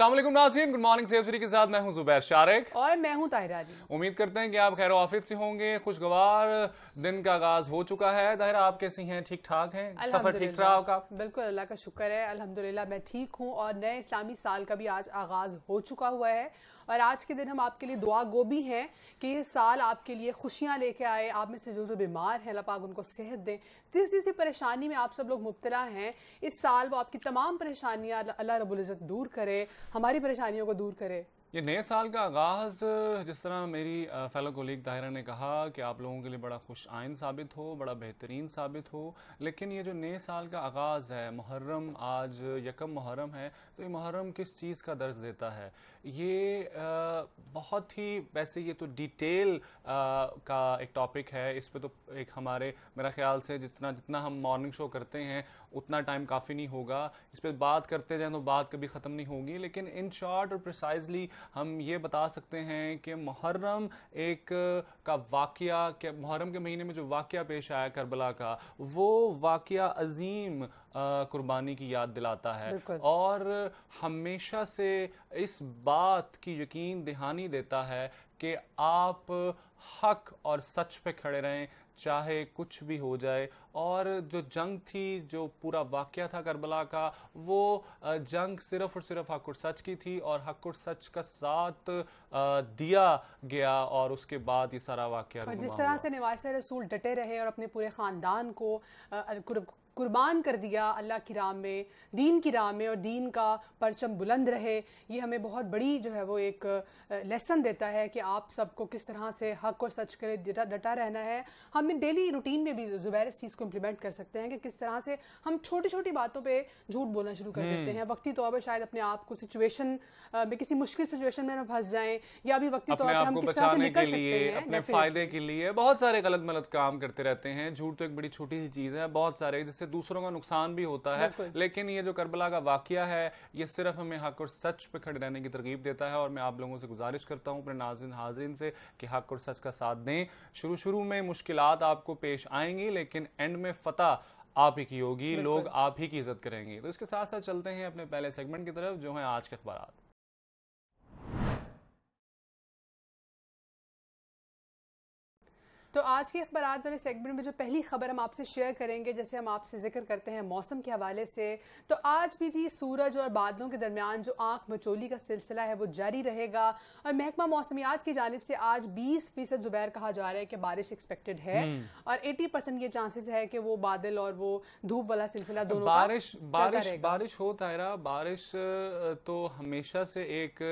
असल नाजीन good morning सेफरी के साथ मैं हूं जुबैर शारिक और मैं हूं ताहिरा जी उम्मीद करते हैं कि आप खैर ऑफिस से होंगे खुशगवार दिन का आगाज हो चुका है ताहिरा आप कैसी हैं ठीक ठाक हैं सफर ठीक ठाक आप बिल्कुल अल्लाह का शुक्र है अल्हम्दुलिल्लाह मैं ठीक हूं और नए इस्लामी साल का भी आज आगाज हो चुका हुआ है और आज के दिन हम आपके लिए दुआ गो भी हैं कि ये साल आपके लिए खुशियाँ लेके आए आप में से जो जो बीमार हैं लपाक उनको सेहत दें जिस जिस परेशानी में आप सब लोग मुबतला हैं इस साल वो आपकी तमाम परेशानियाँ अल्लाह रबुल्ज़त दूर करे हमारी परेशानियों को दूर करे ये नए साल का आगाज़ जिस तरह मेरी फेलो कोलीग दाहिरा ने कहा कि आप लोगों के लिए बड़ा खुश आयन साबित हो बड़ा बेहतरीन साबित हो लेकिन ये जो नए साल का आगाज़ है मुहर्रम आज यकम मुहर्रम है तो ये मुहर्रम किस चीज़ का दर्ज देता है ये बहुत ही वैसे ये तो डिटेल का एक टॉपिक है इस पर तो एक हमारे मेरा ख्याल से जितना जितना हम मॉर्निंग शो करते हैं उतना टाइम काफ़ी नहीं होगा इस पर बात करते जाएँ तो बात कभी ख़त्म नहीं होगी लेकिन इन शॉर्ट और प्रिसाइजली हम ये बता सकते हैं कि मुहर्रम एक का वाक़ के मुहर्रम के महीने में जो वाक़ पेश आया करबला का वो वाक़ अजीम कुर्बानी की याद दिलाता है और हमेशा से इस बात की यकीन दहानी देता है कि आप हक और सच पे खड़े रहें चाहे कुछ भी हो जाए और जो जंग थी जो पूरा वाक़ था करबला का वो जंग सिर्फ और सिर्फ हकुर सच की थी और हकुर सच का साथ दिया गया और उसके बाद ये सारा वाक़ जिस तरह से नवाज रसूल डटे रहे और अपने पूरे ख़ानदान को कुर्बान कर दिया अल्लाह की राह में दीन की राह में और दीन का परचम बुलंद रहे ये हमें बहुत बड़ी जो है वो एक लेसन देता है कि आप सबको किस तरह से हक और सच के लिए डटा रहना है हम डेली रूटीन में भी जुबैर इस चीज़ को इम्प्लीमेंट कर सकते हैं कि किस तरह से हम छोटी छोटी बातों पर झूठ बोलना शुरू कर देते हम्म। हैं वक्ती तौर पर शायद अपने आप को सिचुएशन में किसी मुश्किल सिचुएशन में फंस जाएं या अभी वक्ती तौर पर हम किस तरह से निकल सकते हैं अपने फायदे के लिए बहुत सारे गलत मलत काम करते रहते हैं झूठ तो एक बड़ी छोटी सी चीज़ है बहुत सारे जैसे इससे दूसरों का नुकसान भी होता है लेकिन ये जो करबला का वाक्य है ये सिर्फ हमें हक और सच पे खड़े रहने की तरकीब देता है और मैं आप लोगों से गुजारिश करता हूँ अपने नाजिन हाजरीन से कि हक और सच का साथ दें शुरू शुरू में मुश्किल आपको पेश आएंगी लेकिन एंड में फतह आप ही की होगी लोग आप ही की इज्जत करेंगे तो इसके साथ साथ चलते हैं अपने पहले सेगमेंट की तरफ जो है आज के अखबार तो आज के अखबार वाले सेगमेंट में जो पहली खबर हम आपसे शेयर करेंगे जैसे हम आपसे जिक्र करते हैं मौसम के हवाले से तो आज भी जी सूरज और बादलों के दरमियान जो आंख मचोली का सिलसिला है वो जारी रहेगा और महकमा मौसमियात की जानब से आज बीस फीसद जुबैर कहा जा रहा है कि बारिश एक्सपेक्टेड है हम्म। और एटी परसेंट ये चांसेस है कि वो बादल और वो धूप वाला सिलसिला दोनों बारिश बारिश बारिश हो तायरा बारिश तो हमेशा से एक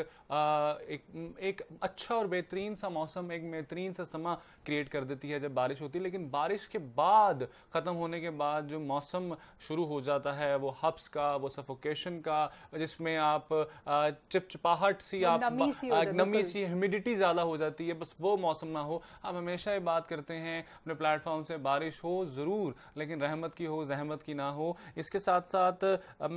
एक अच्छा और बेहतरीन सा मौसम एक बेहतरीन सा समा क्रिएट कर देती है जब बारिश होती है लेकिन बारिश के बाद ख़त्म होने के बाद जो मौसम शुरू हो जाता है वो हब्स का वो सफोकेशन का जिसमें आप चिपचिपाहट सी आप नमी सी, ह्यूमिडिटी ज़्यादा हो जाती है बस वो मौसम ना हो आप हमेशा ये बात करते हैं अपने प्लेटफॉर्म से बारिश हो ज़रूर लेकिन रहमत की हो जहमत की ना हो इसके साथ साथ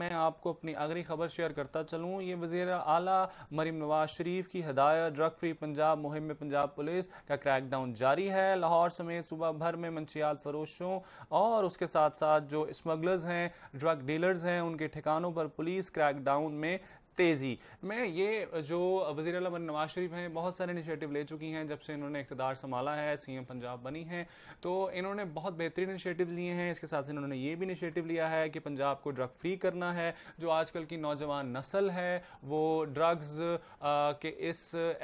मैं आपको अपनी अगली खबर शेयर करता चलूँ ये वजीर अली मरीम नवाज शरीफ की हदायत ड्रग फ्री पंजाब मुहिम में पंजाब पुलिस का क्रैकडाउन जारी है लाहौर समेत सुबह भर में मंशियात फरोशों और उसके साथ साथ जो स्मगलर्स हैं ड्रग डीलर्स हैं उनके ठिकानों पर पुलिस क्रैकडाउन में तेज़ी मैं ये जो वज़ी अल नवाज शरीफ हैं बहुत सारे इनिशिएटिव ले चुकी हैं जब से इन्होंने इकतदार संभाला है सीएम पंजाब बनी हैं तो इन्होंने बहुत बेहतरीन इनिशिएटिव लिए हैं इसके साथ इन्होंने ये भी इनिशिएटिव लिया है कि पंजाब को ड्रग फ्री करना है जो आजकल की नौजवान नस्ल है वो ड्रग्स के इस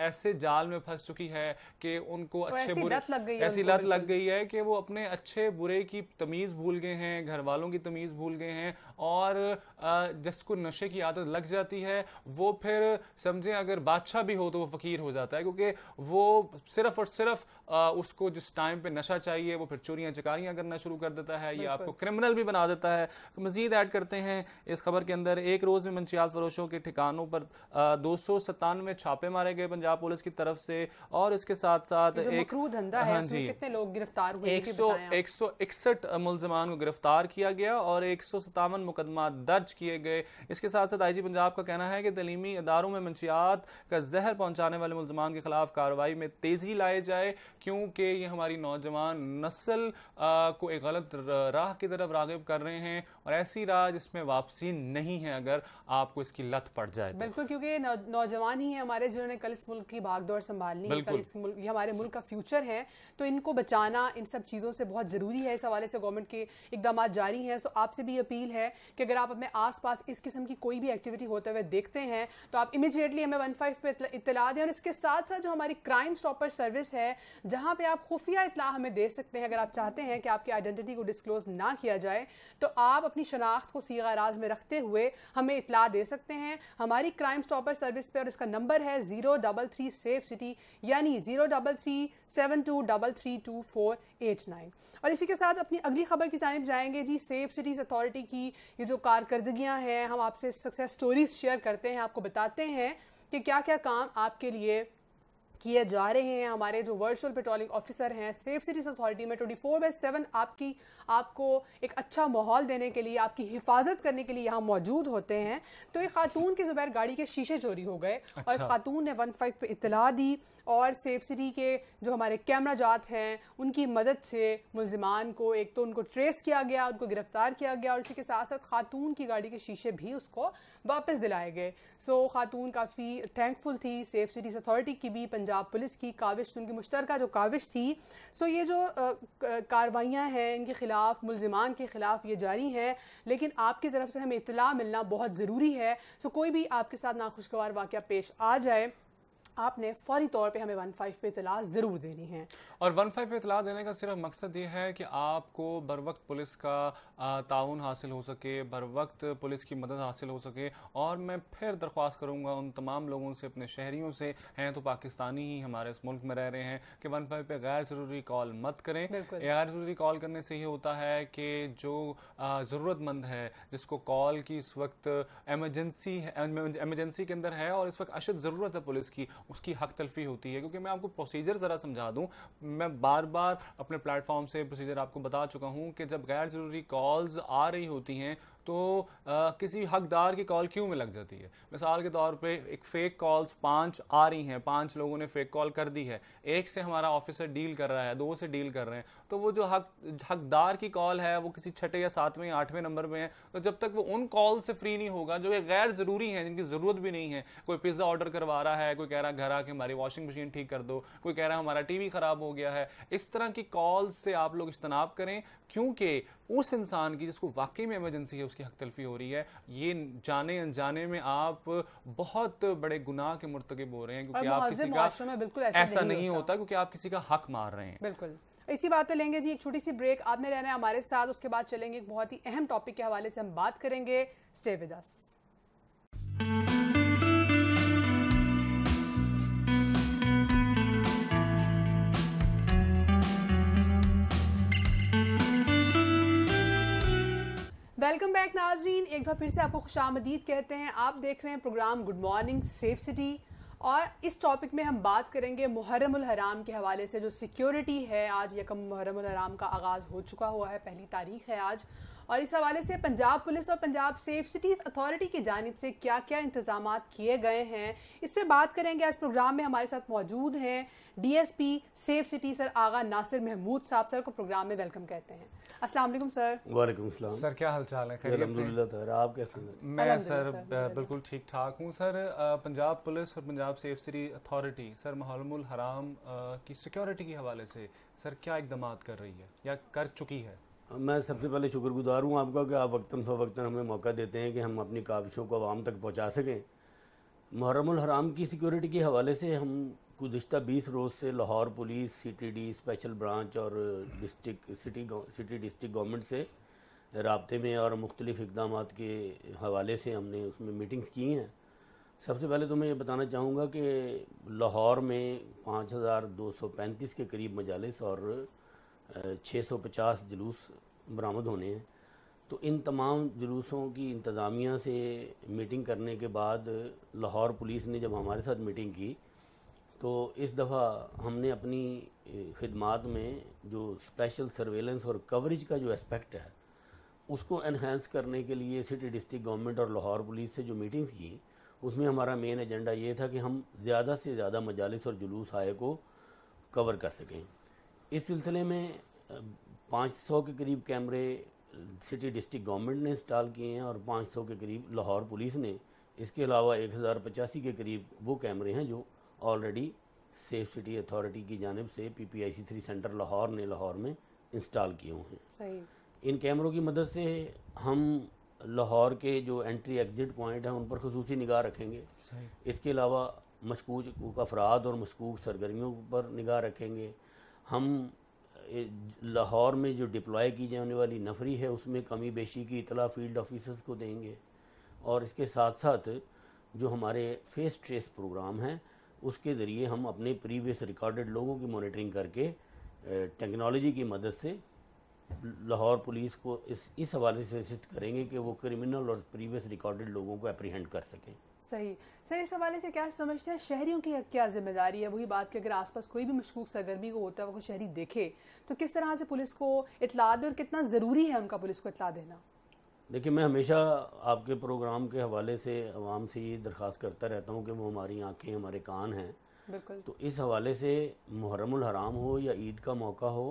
ऐसे जाल में फंस चुकी है कि उनको अच्छे बुरे ऐसी लत लग गई है कि वो अपने अच्छे बुरे की तमीज़ भूल गए हैं घर वालों की तमीज़ भूल गए हैं और जिसको नशे की आदत लग जाती है है वो फिर समझें अगर बादशाह भी हो तो वो फ़कीर हो जाता है क्योंकि वो सिर्फ और सिर्फ आ, उसको जिस टाइम पे नशा चाहिए वो फिर चोरियां चकारियां करना शुरू कर देता है या आपको क्रिमिनल भी बना देता है तो मजीद ऐड करते हैं इस खबर के अंदर एक रोज में मंशियात फरोशों के ठिकानों पर दो सौ सतानवे छापे मारे गए पंजाब पुलिस की तरफ से और इसके साथ साथ एक धंधा हाँ जी कितने लोग गिरफ्तार हुए एक सौ एक सौ इकसठ मुलजमान को गिरफ्तार किया गया और एक सौ सतावन मुकदमा दर्ज किए गए इसके साथ साथ आई जी पंजाब का कहना है कि तलीमी इदारों में मंशियात का जहर पहुंचाने वाले मुलजमान के खिलाफ कार्रवाई में तेजी लाई जाए क्योंकि ये हमारी नौजवान नस्ल को एक गलत राह की तरफ रागब कर रहे हैं और ऐसी राह जिसमें वापसी नहीं है अगर आपको इसकी लत पड़ जाए तो। बिल्कुल क्योंकि नौजवान ही है हमारे जिन्होंने कल इस मुल्क की भागदौड़ संभालनी है कल इस मुल्क ये हमारे मुल्क का फ्यूचर है तो इनको बचाना इन सब चीज़ों से बहुत ज़रूरी है इस हवाले से गवर्नमेंट के इकदाम जारी हैं सो आपसे भी अपील है कि अगर आप अपने आस पास इस किस्म की कोई भी एक्टिविटी होते हुए देखते हैं तो आप इमीजिएटली हमें वन फाइव पर इतला दें और इसके साथ साथ जो हमारी क्राइम स्टॉपर सर्विस है जहां पे आप खुफिया इतला हमें दे सकते हैं अगर आप चाहते हैं कि आपकी आइडेंटिटी को डिस्क्लोज ना किया जाए तो आप अपनी शनाख्त को सीगा राज में रखते हुए हमें इतला दे सकते हैं हमारी क्राइम स्टॉपर सर्विस पे और इसका नंबर है zero double three safe city यानी zero double three seven two double three two four eight nine और इसी के साथ अपनी अगली खबर की जानब जाएंगे जी सेफ सिटीज़ अथॉरिटी की ये जो कारकर्दगियाँ हैं हम आपसे सक्सेस स्टोरीज शेयर करते हैं आपको बताते हैं कि क्या क्या काम आपके लिए किए जा रहे हैं हमारे जो वर्चुअल पेट्रोलिंग ऑफिसर हैं सेफ सिटीज अथॉरिटी में ट्वेंटी फोर बाई सेवन आपकी आपको एक अच्छा माहौल देने के लिए आपकी हिफाजत करने के लिए यहाँ मौजूद होते हैं तो एक खातून के ज़ुबैर गाड़ी के शीशे चोरी हो गए अच्छा। और इस अच्छा। खातून ने वन फाइव पर इतला दी और सेफ सिटी के जो हमारे कैमरा जात हैं उनकी मदद से मुलजमान को एक तो उनको ट्रेस किया गया उनको गिरफ्तार किया गया और इसी के साथ साथ खातून की गाड़ी के शीशे भी उसको वापस दिलाए गए सो खातून काफ़ी थैंकफुल थी सेफ सिटीज़ अथॉरिटी की भी पंजाब पुलिस की काविश उनकी मुश्तरका जो काविश थी सो ये जो कार्रवाइयाँ हैं इनके खिलाफ खिलाफ मुलजमान के खिलाफ ये जारी है लेकिन आपकी तरफ से हमें इतला मिलना बहुत ज़रूरी है सो कोई भी आपके साथ नाखुशगवार वाक़ पेश आ जाए आपने फौरी तौर पे हमें वन फाइव पे इतला ज़रूर देनी है और वन फाइव पे इतला देने का सिर्फ मकसद ये है कि आपको बर वक्त पुलिस का ताउन हासिल हो सके बर वक्त पुलिस की मदद हासिल हो सके और मैं फिर दरख्वास्त करूँगा उन तमाम लोगों से अपने शहरीों से हैं तो पाकिस्तानी ही हमारे इस मुल्क में रह रहे हैं कि वन फाइव पे गैर ज़रूरी कॉल मत करें गैर ज़रूरी कॉल करने से ये होता है कि जो ज़रूरतमंद है जिसको कॉल की इस वक्त एमरजेंसी एमरजेंसी के अंदर है और इस वक्त अशद ज़रूरत है पुलिस की उसकी हक तलफी होती है क्योंकि मैं आपको प्रोसीजर ज़रा समझा दूँ मैं बार बार अपने प्लेटफॉर्म से प्रोसीजर आपको बता चुका हूँ कि जब गैर ज़रूरी कॉल्स आ रही होती हैं तो आ, किसी हकदार की कॉल क्यों में लग जाती है मिसाल के तौर पे एक फेक कॉल्स पांच आ रही हैं पांच लोगों ने फेक कॉल कर दी है एक से हमारा ऑफिसर डील कर रहा है दो से डील कर रहे हैं तो वो जो हक हकदार की कॉल है वो किसी छठे या सातवें या आठवें नंबर पर है तो जब तक वो उन कॉल से फ्री नहीं होगा जो ये गैर ज़रूरी हैं जिनकी ज़रूरत भी नहीं है कोई पिज़्ज़ा ऑर्डर करवा रहा है कोई कह रहा है घर आके हमारी वॉशिंग मशीन ठीक कर दो कोई कह रहा है हमारा टीवी ख़राब हो गया है इस तरह की कॉल से आप लोग इज्तनाब करें क्योंकि उस इंसान की जिसको वाकई में इमरजेंसी है उसकी हक तलफी हो रही है ये जाने अनजाने में आप बहुत बड़े गुनाह के मुर्तकब हो रहे हैं क्योंकि आप किसी का बिल्कुल ऐसा, ऐसा नहीं, नहीं होता क्योंकि आप किसी का हक मार रहे हैं बिल्कुल इसी बात पे लेंगे जी एक छोटी सी ब्रेक में रहना है हमारे साथ उसके बाद चलेंगे एक बहुत ही अहम टॉपिक के हवाले से हम बात करेंगे stay with us welcome back नाजरीन एक बार फिर से आपको खुश आमदीद कहते हैं आप देख रहे हैं program good morning safe city और इस टॉपिक में हम बात करेंगे मुहरम हराम के हवाले से जो सिक्योरिटी है आज यकम मुहरम हराम का आगाज़ हो चुका हुआ है पहली तारीख है आज और इस हवाले से पंजाब पुलिस और पंजाब सेफ सिटीज़ अथॉरिटी की जानब से क्या क्या इंतजाम किए गए हैं इस पर बात करेंगे आज प्रोग्राम में हमारे साथ मौजूद हैं D S P safe city sir Agha Nasir Mahmood sahab sir को प्रोग्राम में वेलकम कहते हैं असलम सर वालेकुम सर क्या हाल चाल है सर आप कैसे मैं सर बिल्कुल ठीक ठाक हूँ सर पंजाब पुलिस और Punjab safe city authority sir माहौल हराम की सिक्योरिटी के हवाले से सर क्या इकदाम कर रही है या कर चुकी है मैं सबसे पहले शुक्रगुजार हूँ आपका कि आप वक्ता फ़वक्ता हमें मौका देते हैं कि हम अपनी काविशों को आवाम तक पहुँचा सकें मुहरम हराम की सिक्योरिटी के हवाले से हम गुज्त बीस रोज़ से Lahore police CTD special branch और district city city district government से रबते में और मुख्तलिफ़ इकदाम के हवाले से हमने उसमें मीटिंग्स की हैं सबसे पहले तो मैं ये बताना चाहूँगा कि लाहौर में पाँच हज़ार दो सौ पैंतीस के करीब मजालस और छः सौ पचास जुलूस बरामद होने हैं तो इन तमाम जुलूसों की इंतज़ामिया से मीटिंग करने के बाद लाहौर पुलिस ने जब हमारे साथ मीटिंग की तो इस दफ़ा हमने अपनी खदमात में जो स्पेशल सर्वेलेंस और कवरेज का जो एस्पेक्ट है उसको इनहेंस करने के लिए सिटी डिस्ट्रिक्ट गवर्नमेंट और लाहौर पुलिस से जो मीटिंग्स की उसमें हमारा मेन एजेंडा ये था कि हम ज़्यादा से ज़्यादा मजालस और जुलूस आए को कवर कर सकें इस सिलसिले में 500 के करीब कैमरे सिटी डिस्ट्रिक्ट गवर्नमेंट ने इंस्टॉल किए हैं और 500 के करीब लाहौर पुलिस ने इसके अलावा एक के करीब वो कैमरे हैं जो ऑलरेडी सेफ सिटी अथॉरिटी की जानब से P P I C three centre Lahore ने लाहौर में इंस्टॉल किए हुए हैं इन कैमरों की मदद से हम लाहौर के जो एंट्री एग्ज़िट पॉइंट हैं उन पर खसूस निगाह रखेंगे इसके अलावा मशकूक अफराद और मशकूक सरगर्मियों पर निगाह रखेंगे हम लाहौर में जो डिप्लॉय की जाने वाली नफरी है उसमें कमी बेशी की इतला फील्ड ऑफिसर्स को देंगे और इसके साथ साथ जो हमारे फेस ट्रेस प्रोग्राम हैं उसके ज़रिए हम अपने प्रीवियस रिकॉर्डेड लोगों की मॉनिटरिंग करके टेक्नोलॉजी की मदद से लाहौर पुलिस को इस इस हवाले से असिस्ट करेंगे कि वो क्रिमिनल और प्रीवियस रिकॉर्डेड लोगों को अप्रीहेंड कर सकें सही सर इस हवाले से क्या समझते हैं शहरियों की क्या जिम्मेदारी है वही बात कि अगर आसपास कोई भी मशकूक सरगर्मी को होता है वो शहरी देखे तो किस तरह से पुलिस को इतला दे और कितना ज़रूरी है उनका पुलिस को इतला देना देखिए मैं हमेशा आपके प्रोग्राम के हवाले से आवाम से ये दरख्वास्त करता रहता हूँ कि वो हमारी आँखें हमारे कान हैं बिल्कुल तो इस हवाले से मुहरम हराम हो या ईद का मौका हो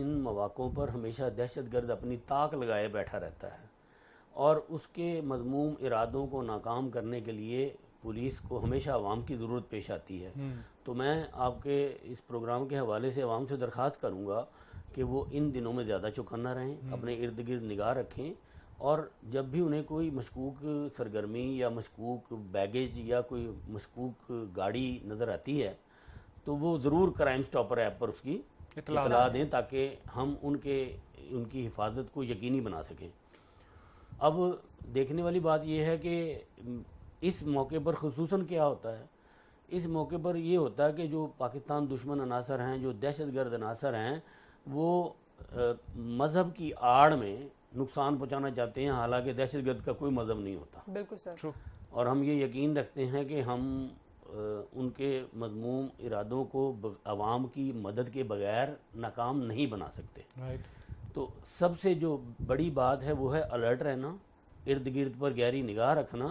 इन मौाकों पर हमेशा दहशत गर्द अपनी ताक लगाए बैठा रहता है और उसके मजमूम इरादों को नाकाम करने के लिए पुलिस को हमेशा आवाम की ज़रूरत पेश आती है हम्म। तो मैं आपके इस प्रोग्राम के हवाले से आवाम से दरख्वास्त करूँगा कि वो इन दिनों में ज़्यादा चौकन्ना रहें हम्म। अपने इर्द गिर्द निगाह रखें और जब भी उन्हें कोई मशकूक सरगर्मी या मशकूक बैगेज या कोई मशकूक गाड़ी नज़र आती है तो वो ज़रूर क्राइम स्टॉपर ऐप पर उसकी इतला दें ताकि हम उनके उनकी हिफाजत को यकीनी बना सकें अब देखने वाली बात यह है कि इस मौके पर खसूस क्या होता है इस मौके पर यह होता है कि जो पाकिस्तान दुश्मन अनासर हैं जो दहशत गर्द अनासर हैं वो मज़हब की आड़ में नुकसान पहुंचाना चाहते हैं हालांकि दहशत गर्द का कोई मज़हब नहीं होता बिल्कुल सर और हम ये यकीन रखते हैं कि हम उनके मजमूम इरादों को आवाम की मदद के बगैर नाकाम नहीं बना सकते राइट तो सबसे जो बड़ी बात है वो है अलर्ट रहना इर्द गिर्द पर गहरी निगाह रखना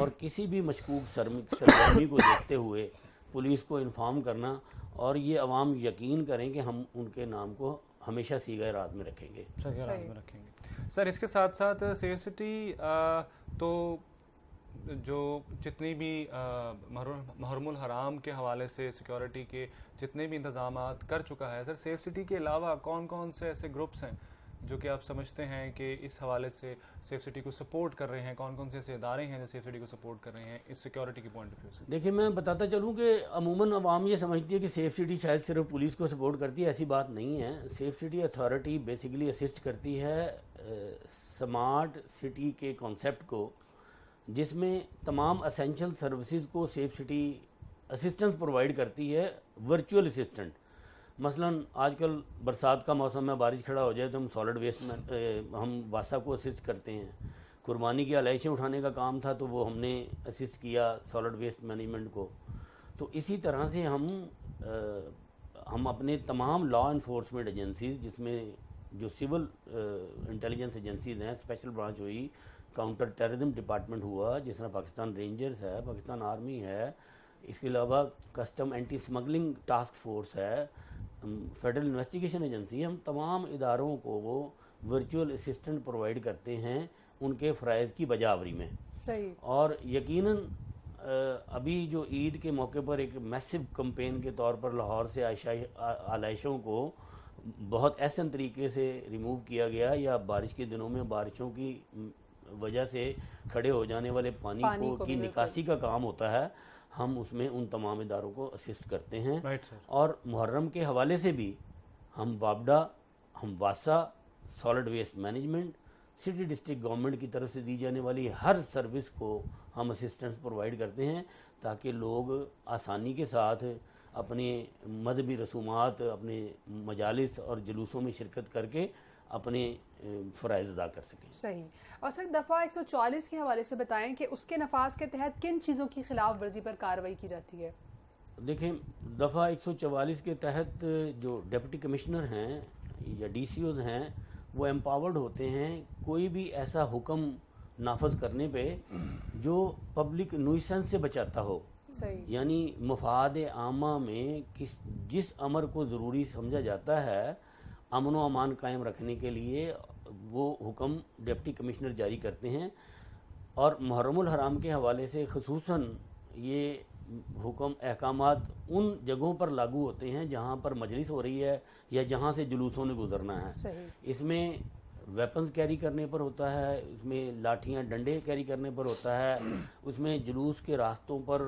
और किसी भी मशकूक सरगर्मी को देखते हुए पुलिस को इन्फॉर्म करना और ये अवाम यकीन करें कि हम उनके नाम को हमेशा सीधे रात में रखेंगे सीधे रात में रखेंगे सर इसके साथ साथ सीएसटी तो जो जितनी भी महरमुल हराम के हवाले से सिक्योरिटी के जितने भी इंतजाम कर चुका है सर सेफ सिटी के अलावा कौन कौन से ऐसे ग्रुप्स हैं जो कि आप समझते हैं कि इस हवाले से सेफ सिटी को सपोर्ट कर रहे हैं कौन कौन से ऐसे इदारे हैं जो सेफ सिटी को सपोर्ट कर रहे हैं इस सिक्योरिटी के पॉइंट ऑफ व्यू से देखिए मैं बताता चलूँ कि अमूमन आवाम ये समझती है कि सेफ सिटी शायद सिर्फ पुलिस को सपोर्ट करती है ऐसी बात नहीं है safe city authority basically assist करती है स्मार्ट सिटी के कॉन्सेप्ट को जिसमें तमाम असेंशल सर्विसेज को सेफ सिटी असिस्टेंस प्रोवाइड करती है वर्चुअल असिस्टेंट मसलन आजकल बरसात का मौसम में बारिश खड़ा हो जाए तो हम सॉलिड वेस्ट में हम वासा को असिस्ट करते हैं कुर्बानी की आलाइशें उठाने का काम था तो वो हमने असिस्ट किया सॉलिड वेस्ट मैनेजमेंट को तो इसी तरह से हम आ, हम अपने तमाम लॉ इन्फोर्समेंट एजेंसीज जिसमें जो सिविल इंटेलिजेंस एजेंसीज हैं स्पेशल ब्रांच हुई काउंटर टेररिज्म डिपार्टमेंट हुआ जिस तरह पाकिस्तान रेंजर्स है पाकिस्तान आर्मी है इसके अलावा custom anti smuggling task force है फेडरल इन्वेस्टिगेशन एजेंसी हम तमाम इदारों को वो वर्चुअल असिस्टेंट प्रोवाइड करते हैं उनके फ़रज़ की बजावरी में सही और यकीनन अभी जो ईद के मौके पर एक मैसिव कम्पेन के तौर पर लाहौर से आलाइशों को बहुत ऐसे तरीके से रिमूव किया गया या बारिश के दिनों में बारिशों की वजह से खड़े हो जाने वाले पानी, पानी को, को की निकासी का काम होता है हम उसमें उन तमाम इदारों को असिस्ट करते हैं right, और मुहर्रम के हवाले से भी हम वाबडा हम वासा solid waste management city district government की तरफ से दी जाने वाली हर सर्विस को हम असिस्टेंस प्रोवाइड करते हैं ताकि लोग आसानी के साथ अपने मजहबी रसूमात अपने मजालस और जुलूसों में शिरकत करके अपने फ़रज़ अदा कर सकें सही और सर दफ़ा 140 के हवाले से बताएं कि उसके नफाज के तहत किन चीज़ों की खिलाफ वर्जी पर कार्रवाई की जाती है देखें दफ़ा 144 के तहत जो डिप्टी कमिश्नर हैं या डी सी ओज़ हैं वो एम्पावर्ड होते हैं कोई भी ऐसा हुक्म नाफज करने पे जो पब्लिक नुसन से बचाता हो यानी मफाद आमा में किस जिस अमर को ज़रूरी समझा जाता है अमन व अमान कायम रखने के लिए वो हुक्म डिप्टी कमिश्नर जारी करते हैं और मुहर्रमुल हराम के हवाले से खसूस ये हुक्म अहकाम उन जगहों पर लागू होते हैं जहाँ पर मजलिस हो रही है या जहाँ से जुलूसों ने गुजरना है इसमें वेपन्स कैरी करने पर होता है उसमें लाठियाँ डंडे कैरी करने पर होता है उसमें जुलूस के रास्तों पर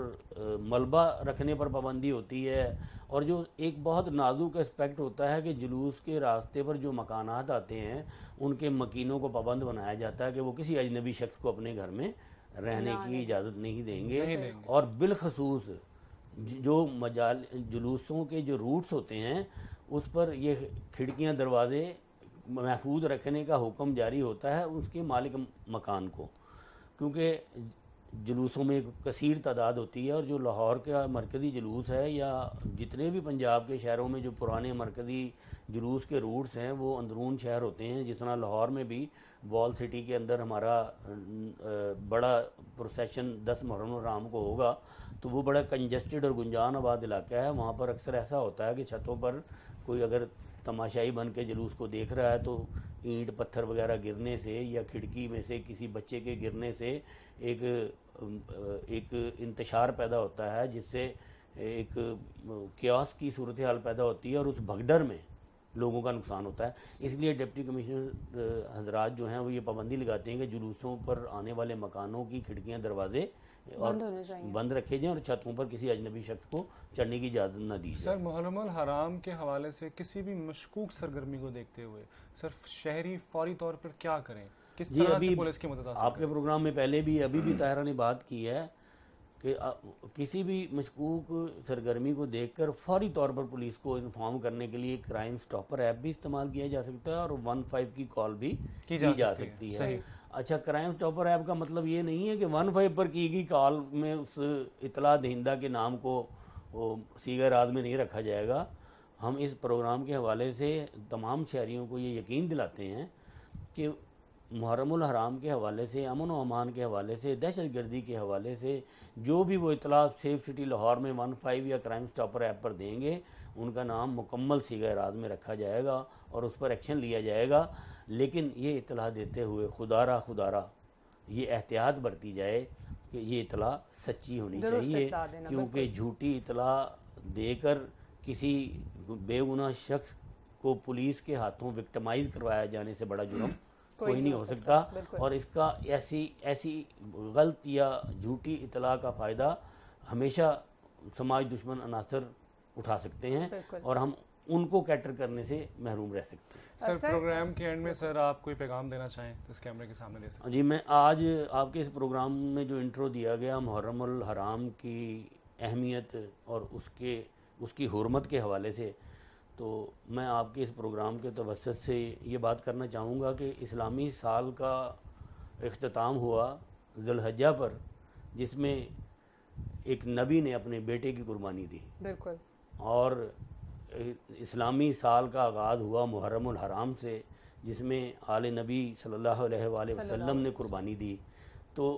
मलबा रखने पर पाबंदी होती है और जो एक बहुत नाजुक एस्पेक्ट होता है कि जुलूस के रास्ते पर जो मकानात आते हैं उनके मकीनों को पाबंद बनाया जाता है कि वो किसी अजनबी शख्स को अपने घर में रहने की इजाज़त नहीं देंगे नहीं और बिलखसूस जो मजाल जुलूसों के जो रूट्स होते हैं उस पर ये खिड़कियां दरवाजे महफूज रखने का हुक्म जारी होता है उसके मालिक मकान को क्योंकि जुलूसों में कसीर तादाद होती है और जो लाहौर का मरकज़ी जुलूस है या जितने भी पंजाब के शहरों में जो पुराने मरकज़ी जुलूस के रूट्स हैं वो अंदरून शहर होते हैं जिस तरह लाहौर में भी वॉल सिटी के अंदर हमारा बड़ा प्रोसेशन दस मुहर्रम राम को होगा तो वो बड़ा कंजस्टेड और गुंजान आबाद इलाका है वहाँ पर अक्सर ऐसा होता है कि छतों पर कोई अगर तमाशाई बन के जुलूस को देख रहा है तो ईंट पत्थर वगैरह गिरने से या खिड़की में से किसी बच्चे के गिरने से एक एक इंतशार पैदा होता है जिससे एक क्यास की सूरत हाल पैदा होती है और उस भगदड़ में लोगों का नुकसान होता है इसलिए डिप्टी कमिश्नर हजरात जो हैं वो ये पाबंदी लगाते हैं कि जुलूसों पर आने वाले मकानों की खिड़कियां दरवाजे बंद होने चाहिए बंद रखे जाए और छतों पर किसी अजनबी शख्स को चढ़ने की इजाज़त न दी सर महरमल हराम के हवाले से किसी भी मशकूक सरगर्मी को देखते हुए सर शहरी फौरी तौर पर क्या करें किस तरह अभी से पुलिस की मदद आपके प्रोग्राम में पहले भी अभी भी ताहरा ने बात की है कि किसी भी मशकूक सरगर्मी को देखकर फौरी तौर पर पुलिस को इन्फॉर्म करने के लिए क्राइम स्टॉपर ऐप भी इस्तेमाल किया जा सकता है और वन फाइव की कॉल भी की जा, जा सकती है अच्छा क्राइम स्टॉपर ऐप का मतलब ये नहीं है कि वन फाइव पर की गई कॉल में उस इतला दहिंदा के नाम को सीगा रात में नहीं रखा जाएगा हम इस प्रोग्राम के हवाले से तमाम शहरीों को ये यकीन दिलाते हैं कि मुहरम हराम के हवाले से अमन व अमान के हवाले से दहशत गर्दी के हवाले से जो भी वो इतला सेफ सिटी लाहौर में वन फाइव या क्राइम स्टॉपर ऐप पर देंगे उनका नाम मुकम्मल सीगा राज में रखा जाएगा और उस पर एक्शन लिया जाएगा लेकिन ये इतला देते हुए खुदारा खुदारा ये एहतियात बरती जाए कि ये इतला सच्ची होनी चाहिए क्योंकि झूठी इतला देकर किसी बेगुनाह शख्स को पुलिस के हाथों विक्टमाइज करवाया जाने से बड़ा जुर्म कोई नहीं हो सकता और इसका ऐसी ऐसी गलत या झूठी इतला का फ़ायदा हमेशा समाज दुश्मन अनासर उठा सकते हैं और हम उनको कैटर करने से महरूम रह सकते हैं सर प्रोग्राम के एंड में सर आप कोई पैगाम देना चाहें तो इस कैमरे के सामने दे सकते जी मैं आज आपके इस प्रोग्राम में जो इंट्रो दिया गया मुहर्रम हराम की अहमियत और उसके उसकी हरमत के हवाले से तो मैं आपके इस प्रोग्राम के तवसत से ये बात करना चाहूँगा कि इस्लामी साल का अख्ताम हुआ जुल्हजा पर जिसमें एक नबी ने अपने बेटे की कुर्बानी दी बिल्कुल और इस्लामी साल का आगाज़ हुआ मुहर्रम हराम से जिसमें आल नबी सल्लल्लाहु अलैहि वसल्लम ने कुर्बानी दी तो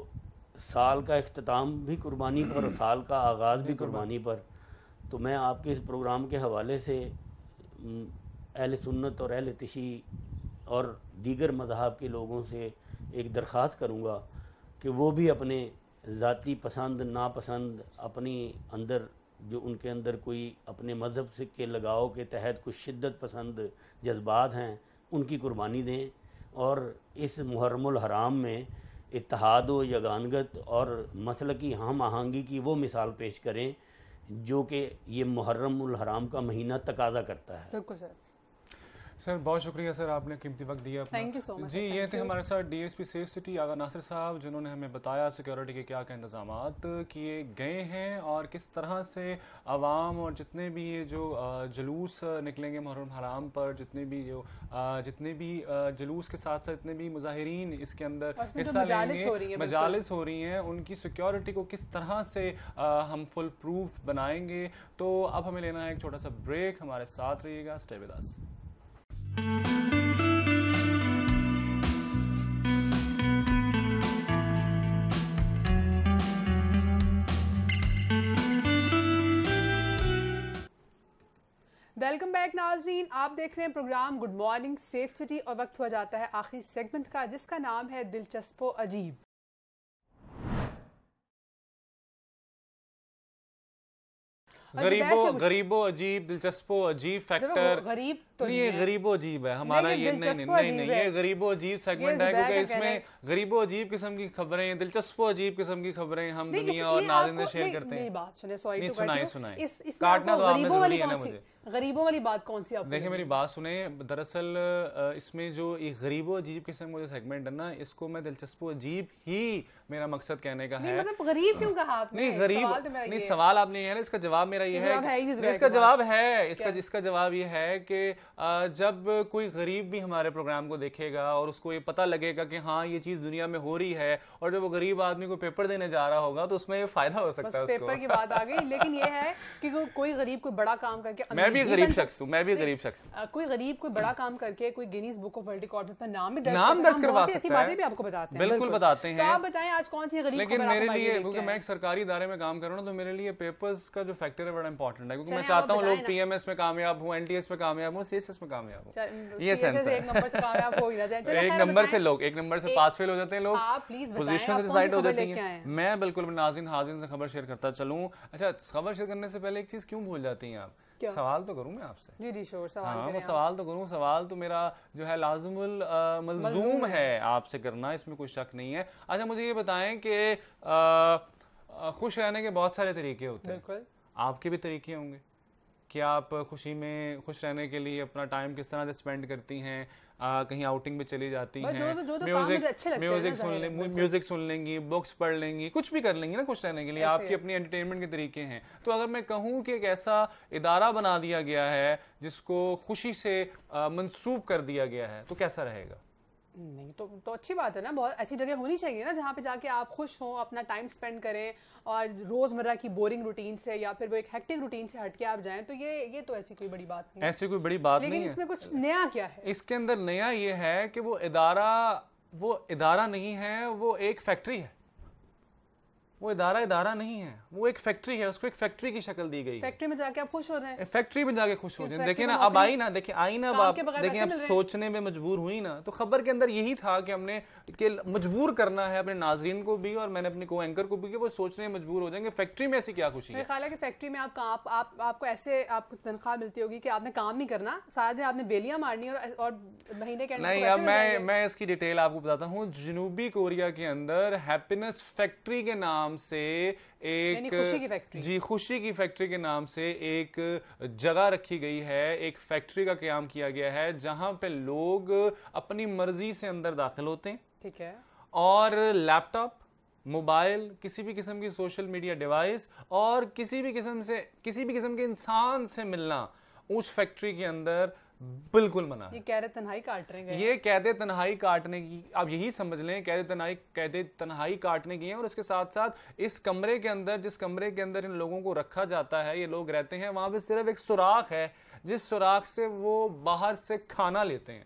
साल का अख्ताम भी कुर्बानी पर साल का आगाज़ भी कुर्बानी पर तो मैं आपके इस प्रोग्राम के हवाले से अहल सुन्नत और अहल तशी और दीगर मज़हब के लोगों से एक दरख्वास्त करूँगा कि वो भी अपने ज़ाती पसंद नापसंद अपनी अंदर जो उनके अंदर कोई अपने मज़हब से के लगाव के तहत कुछ शिद्दत पसंद जज्बात हैं उनकी कुर्बानी दें और इस मुहरमुल हराम में इतहाद व यगानगत और मसल की हम आहंगी की वो मिसाल पेश करें जो कि ये मुहर्रम हराम का महीना तकाजा करता है बिल्कुल सर सर बहुत शुक्रिया सर आपने कीमती वक्त दिया thank you so much ji ये थे हमारे साथ DSP safe city Agha Nasir sahab जिन्होंने हमें बताया सिक्योरिटी के क्या क्या इंतजाम किए गए हैं और किस तरह से आवाम और जितने भी ये जो जुलूस निकलेंगे मुहर्रम हराम पर जितने भी जो जितने भी जुलूस के साथ साथ जितने भी मुजाहरीन इसके अंदर हिस्सा लेंगे मजालस हो रही हैं उनकी सिक्योरिटी को किस तरह से हम फुल प्रूफ बनाएंगे तो अब हमें लेना है एक छोटा सा ब्रेक हमारे साथ रहिएगा स्टे विद वेलकम बैक नाजरीन आप देख रहे हैं program good morning safe city और वक्त हुआ जाता है आखिरी सेगमेंट का जिसका नाम है दिलचस्पो अजीब गरीबो अच्छा, गरीबो अजीब दिलचस्पो अजीब फैक्टर गरीब तो नहीं ये गरीबो अजीब है हमारा ये नहीं नहीं नहीं ये गरीबो अजीब सेगमेंट है क्योंकि इसमें गरीबो अजीब किस्म की खबरें हैं दिलचस्प अजीब किस्म की खबरें हम दुनिया और नाजिन से शेयर करते हैं बात सुने सॉरी सुनाए सुनाए काटना तो गरीबों वाली है ना मुझे गरीबों वाली बात कौन सी आप देखिए मेरी बात सुने दरअसल इसमें जो गरीबो अजीब किस्म का जो सेगमेंट है ना इसको मैं दिलचस्प अजीब ही मेरा मकसद कहने का है मतलब गरीब क्यों कहा आपने नहीं गरीब तो नहीं सवाल आपने ये है ना इसका जवाब मेरा ये है इसका जवाब है इसका इसका जवाब ये है कि जब कोई गरीब भी हमारे प्रोग्राम को देखेगा और उसको ये पता लगेगा कि हाँ ये चीज़ दुनिया में हो रही है और जब वो गरीब आदमी को पेपर देने जा रहा होगा तो उसमें ये फायदा हो सकता है पेपर की बात आ गई लेकिन ये है कि को, कोई गरीब कोई बड़ा काम करके मैं भी गरीब शख्स हूँ मैं भी गरीब शख्स कोई गरीब कोई बड़ा काम करके कोई Guinness book of world record में नाम नाम दर्ज करवा ऐसी बातें भी आपको बताते हैं बिल्कुल बताते तो हैं आप बताएं आज कौन सी गरीब लेकिन मेरे लिए क्योंकि मैं एक सरकारी इदारे में काम कर रहा हूँ तो मेरे लिए पेपर्स का जो फैक्टर है बड़ा इंपॉर्टेंट है क्योंकि मैं चाहता हूँ लोग पीएमएस में कामयाब हूँ एनटीएस में कामयाब हूँ सीएसएस में कामयाब हो ये सेंस है एक नंबर से कामयाब हो जाए एक नंबर से लोग एक नंबर से पास फेल हो जाते हैं लोग हाँ, पोजिशन डिसाइड हो जाती है मैं बिल्कुल नाजिन हाजिन से खबर शेयर करता चलूं अच्छा खबर शेयर करने से पहले एक चीज क्यों भूल जाती है आप सवाल तो करूं मैं आपसे जी जी शोर सवाल हाँ वो तो सवाल तो करूं सवाल तो मेरा जो है लाजमुल मलजूम है आपसे करना इसमें कोई शक नहीं है अच्छा मुझे ये बताएं कि खुश रहने के बहुत सारे तरीके होते हैं आपके भी तरीके होंगे कि आप खुशी में खुश रहने के लिए अपना टाइम किस तरह से स्पेंड करती हैं आ, कहीं आउटिंग में चली जाती हैं तो- तो म्यूजिक म्यूजिक सुन लें म्यूजिक सुन लेंगी बुक्स पढ़ लेंगी कुछ भी कर लेंगी ना खुश रहने के लिए आपकी अपनी एंटरटेनमेंट के तरीके हैं तो अगर मैं कहूँ कि एक ऐसा इदारा बना दिया गया है जिसको खुशी से मंसूब कर दिया गया है तो कैसा रहेगा नहीं तो तो अच्छी बात है ना बहुत ऐसी जगह होनी चाहिए ना जहाँ पे जाके आप खुश हों अपना टाइम स्पेंड करें और रोज़मर्रा की बोरिंग रूटीन से या फिर वो एक हेक्टिक रूटीन से हटके आप जाएं तो ये ये तो ऐसी कोई बड़ी बात नहीं ऐसी कोई बड़ी बात लेकिन नहीं इसमें कुछ नया क्या है इसके अंदर नया ये है कि वो इदारा वो इदारा नहीं है वो एक फैक्ट्री है वो इदारा इदारा नहीं है वो एक फैक्ट्री है उसको एक फैक्ट्री की शक्ल दी गई फैक्ट्री में जाके आप खुश हो जाए फैक्ट्री में जाके खुश हो जाए देखिए ना अब आई ना देखिए आई ना अब आप देखिए आप सोचने में मजबूर हुई ना तो खबर के अंदर यही था कि हमने के मजबूर करना है अपने नाजरीन को भी और मैंने अपने को एंकर को भी कि वो सोचने में मजबूर हो जाएंगे फैक्ट्री में ऐसी क्या खुशी है ख्याल है कि फैक्ट्री में आप आपको ऐसे आपको तनख्वाह मिलती होगी कि आपने काम नहीं करना सारा दिन आपने बेलियां मारनी और और महीने के नहीं अब मैं मैं इसकी डिटेल आपको बताता हूँ जनूबी कोरिया के अंदर हैप्पीनेस फैक्ट्री के नाम नाम से एक खुशी जी खुशी की फैक्ट्री के नाम से एक जगह रखी गई है एक फैक्ट्री का क्याम किया गया है जहां पे लोग अपनी मर्जी से अंदर दाखिल होते हैं ठीक है और लैपटॉप मोबाइल किसी भी किस्म की सोशल मीडिया डिवाइस और किसी भी किस्म से किसी भी किस्म के इंसान से मिलना उस फैक्ट्री के अंदर हम्म। बिल्कुल मना ये कैद तनहाई काट रहे हैं ये कैद तनहाई काटने की आप यही समझ लें कैद तनहाई कैदे तनहाई काटने की है और इसके साथ साथ इस कमरे के अंदर जिस कमरे के अंदर इन लोगों को रखा जाता है ये लोग रहते हैं वहां पे सिर्फ एक सुराख है जिस सुराख से वो बाहर से खाना लेते हैं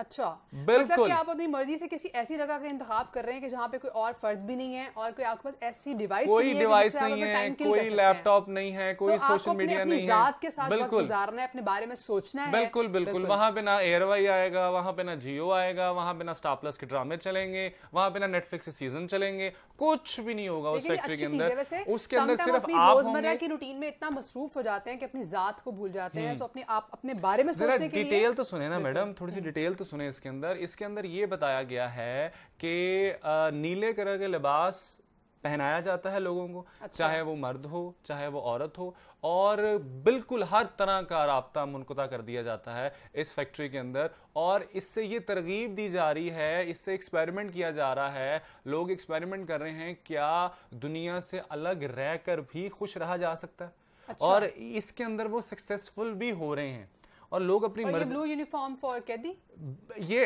अच्छा मतलब बिल्कुल मतलब कि आप अपनी मर्जी से किसी ऐसी जगह का इंतजाम कर रहे हैं कि जहाँ पे कोई और फर्द भी नहीं है और कोई आपके पास ऐसी डिवाइस कोई डिवाइस नहीं है कोई लैपटॉप नहीं है कोई सोशल मीडिया नहीं है के साथ बिल्कुल गुजारना है अपने बारे में सोचना है बिल्कुल बिल्कुल वहाँ पे ना एयरवाई आएगा वहाँ पे ना जियो आएगा वहाँ पे ना प्लस के ड्रामे चलेंगे वहाँ पे ना नेटफ्लिक्स के सीजन चलेंगे कुछ भी नहीं होगा उस फैक्ट्री के अंदर उसके अंदर सिर्फ आप रोजमर्रा की रूटीन में इतना मसरूफ हो जाते हैं कि अपनी जात को भूल जाते हैं हम्म। अपने आप अपने बारे में डिटेल तो सुने ना मैडम थोड़ी सी डिटेल हम्म। तो सुने इसके अंदर इसके अंदर ये बताया गया है कि नीले कलर के लिबास पहनाया जाता है लोगों को अच्छा। चाहे वो मर्द हो चाहे वो औरत हो और बिल्कुल हर तरह का रबता मुनकता कर दिया जाता है इस फैक्ट्री के अंदर और इससे ये तरगीब दी जा रही है इससे एक्सपेरिमेंट किया जा रहा है लोग एक्सपेरिमेंट कर रहे हैं क्या दुनिया से अलग रह कर भी खुश रहा जा सकता है अच्छा। और इसके अंदर वो सक्सेसफुल भी हो रहे हैं और लोग अपनी और ब्लू यूनिफॉर्म फॉर कैदी ये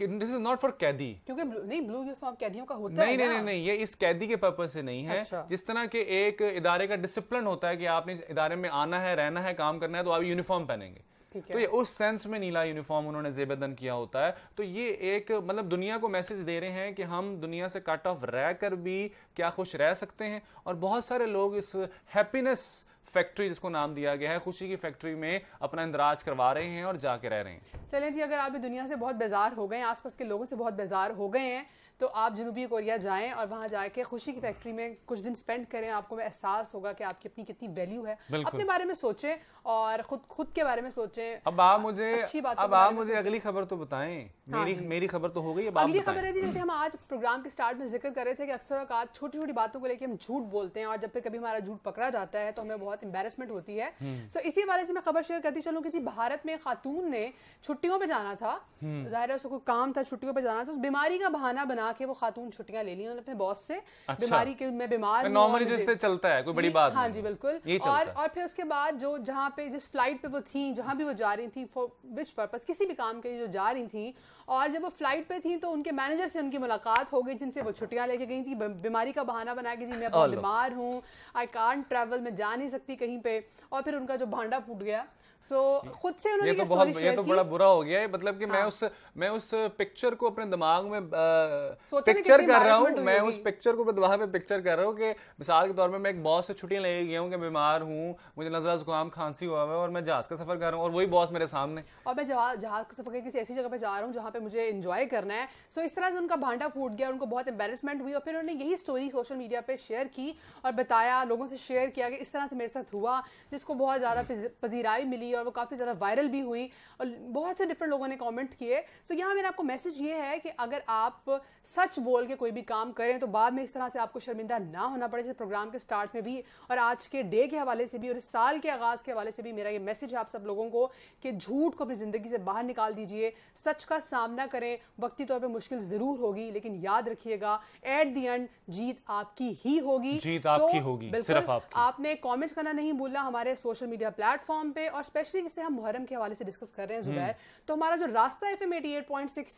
दिस इज नॉट फॉर कैदी क्योंकि नहीं ब्लू यूनिफॉर्म कैदियों का होता नहीं, है नहीं नहीं नहीं ये इस कैदी के पर्पज से नहीं है अच्छा। जिस तरह के एक इदारे का डिसिप्लिन होता है कि आपने इदारे में आना है रहना है काम करना है तो आप यूनिफॉर्म पहनेंगे तो ये उस सेंस में नीला यूनिफॉर्म उन्होंने जेबेदन किया होता है तो ये एक मतलब दुनिया को मैसेज दे रहे हैं कि हम दुनिया से कट ऑफ रह कर भी क्या खुश रह सकते हैं और बहुत सारे लोग इस हैप्पीनेस फैक्ट्री जिसको नाम दिया गया है खुशी की फैक्ट्री में अपना इंदराज करवा रहे हैं और जाके रह रहे हैं चलें जी अगर आप भी दुनिया से बहुत बेजार हो गए हैं आसपास के लोगों से बहुत बेजार हो गए हैं तो आप जनूबी कोरिया जाएं और वहाँ जाके खुशी की फैक्ट्री में कुछ दिन स्पेंड करें आपको एहसास होगा कि आपकी अपनी कितनी वैल्यू है अपने बारे में सोचें और खुद खुद के बारे में सोचें अब आप मुझे अच्छी बात अब आप मुझे अगली खबर तो बताएं हाँ मेरी मेरी खबर तो हो गई अब अगली खबर है जी जैसे हम आज प्रोग्राम के स्टार्ट में जिक्र कर रहे थे कि अक्सर अकात छोटी छोटी बातों को लेकर हम झूठ बोलते हैं और जब पे कभी हमारा झूठ पकड़ा जाता है तो हमें बहुत एम्बेसमेंट होती है सो हम्म। इसी बारे से मैं खबर शेयर करती चलूँ की जी भारत में खातून ने छुट्टियों पर जाना था हम्म। जाहिर है उसको काम था छुट्टियों पर जाना था तो बीमारी का बहाना बना के वो खातून छुट्टियां ले ली उन्होंने अपने बॉस से अच्छा। बीमारी के मैं बीमार नॉर्मली चलता है कोई बड़ी बात हाँ जी बिल्कुल और फिर उसके बाद जो जहाँ पे जिस फ्लाइट पे वो थी जहाँ भी वो जा रही थी फॉर विच पर्पस किसी भी काम के लिए जो जा रही थी और जब वो फ्लाइट पे थी तो उनके मैनेजर से उनकी मुलाकात हो गई जिनसे वो छुट्टियाँ लेके गई थी बीमारी का बहाना बना के जी मैं बीमार हूँ आई कान ट्रेवल मैं जा नहीं सकती कहीं पर और फिर उनका जो भांडा फूट गया सो so, खुद से उन्होंने ये तो बहुत ये तो बड़ा बुरा हो गया है मतलब कि हाँ. मैं उस मैं उस पिक्चर को अपने दिमाग में आ, पिक्चर कर रहा हूँ मैं उस पिक्चर को अपने दिमाग में पिक्चर कर रहा हूँ कि मिसाल के तौर पर मैं एक बॉस से छुट्टी ले गया हूँ कि बीमार हूँ मुझे नजर जुकाम खांसी हुआ है और मैं जहाज का सफर कर रहा हूँ और वही बॉस मेरे सामने और मैं जहाज का सफर किसी ऐसी जगह पर जा रहा हूँ जहाँ पे मुझे इंजॉय करना है सो इस तरह से उनका भांडा फूट गया उनको बहुत एम्बेरसमेंट हुई और फिर उन्होंने यही स्टोरी सोशल मीडिया पर शेयर की और बताया लोगों से शेयर किया कि इस तरह से मेरे साथ हुआ जिसको बहुत ज़्यादा हम्म। पजीराई मिली ली और वो काफ़ी ज़्यादा वायरल भी हुई और बहुत से डिफरेंट लोगों ने कमेंट किए सो यहाँ मेरा आपको मैसेज ये है कि अगर आप सच बोल के कोई भी काम करें तो बाद में इस तरह से आपको शर्मिंदा ना होना पड़े जैसे प्रोग्राम के स्टार्ट में भी और आज के डे के हवाले से भी और इस साल के आगाज़ के हवाले से भी मेरा ये मैसेज है आप सब लोगों को कि झूठ को अपनी ज़िंदगी से बाहर निकाल दीजिए सच का सामना करें वक्ती तौर पर मुश्किल ज़रूर होगी लेकिन याद रखिएगा एट दी एंड जीत आपकी ही होगी जीत so, आपकी होगी सिर्फ आपकी। आपने कमेंट करना नहीं भूलना हमारे सोशल मीडिया प्लेटफॉर्म पे और स्पेशली जिसे हम मुहर्रम के हवाले से डिस्कस कर रहे हैं हम्म। जुबैर तो हमारा जो रास्ता एफ एम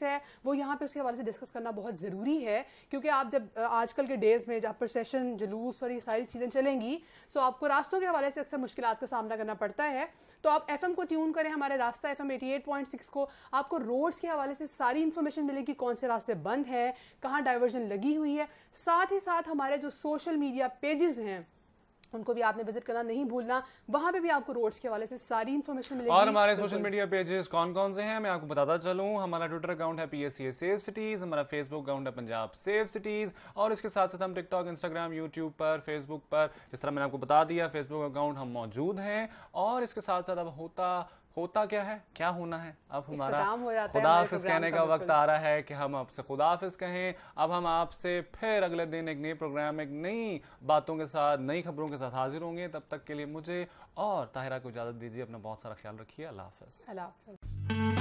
है वो यहाँ पे उसके हवाले से डिस्कस करना बहुत ज़रूरी है क्योंकि आप जब आजकल के डेज में जब प्रोसेशन जुलूस और ये सारी चीज़ें चलेंगी सो आपको रास्तों के हवाले से अक्सर मुश्किल का सामना करना पड़ता है तो आप एफ को ट्यून करें हमारे रास्ता एफ एम को आपको रोड्स के हवाले से सारी इन्फॉर्मेशन मिलेगी कौन से रास्ते बंद हैं कहाँ डाइवर्जन लगी हुई है साथ ही साथ हमारे जो सोशल मीडिया पेजेस हैं उनको भी आपने विजिट करना नहीं भूलना वहां पे भी आपको रोड्स के वाले से सारी इन्फॉर्मेशन मिलेगी और हमारे सोशल मीडिया पेजेस कौन कौन से हैं मैं आपको बताता चलूं हमारा ट्विटर अकाउंट है पीएससी सेफ सिटीज हमारा फेसबुक अकाउंट है पंजाब सेफ सिटीज और इसके साथ साथ हम टिकटॉक इंस्टाग्राम यूट्यूब पर फेसबुक पर जिस तरह मैंने आपको बता दिया फेसबुक अकाउंट हम मौजूद हैं और इसके साथ साथ अब होता होता क्या है क्या होना है अब हमारा खुदा हाफिज कहने का वक्त आ रहा है कि हम आपसे खुदा हाफिज कहें अब हम आपसे फिर अगले दिन एक नए प्रोग्राम एक नई बातों के साथ नई खबरों के साथ हाजिर होंगे तब तक के लिए मुझे और ताहिरा को इजाज़त दीजिए अपना बहुत सारा ख्याल रखिए अल्लाह हाफिज अल्लाह हाफिज